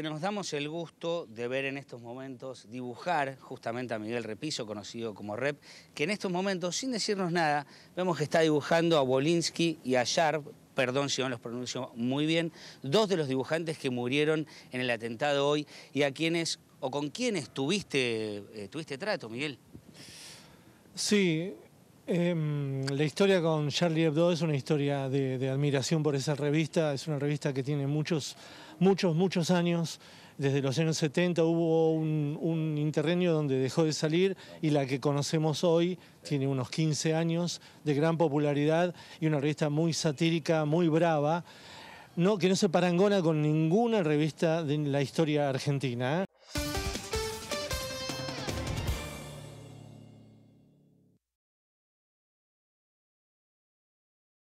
Nos damos el gusto de ver en estos momentos dibujar justamente a Miguel Repiso, conocido como Rep, que en estos momentos, sin decirnos nada, vemos que está dibujando a Bolinsky y a Sharp, perdón si no los pronuncio muy bien, dos de los dibujantes que murieron en el atentado hoy y a quienes o con quienes tuviste, eh, tuviste trato, Miguel. Sí, Em, la historia con Charlie Hebdo es una historia de, admiración por esa revista, es una revista que tiene muchos, muchos, muchos años. Desde los años 70 hubo un, un donde dejó de salir y la que conocemos hoy tiene unos 15 años de gran popularidad y una revista muy satírica, muy brava, no, que no se parangona con ninguna revista de la historia argentina. ¿eh?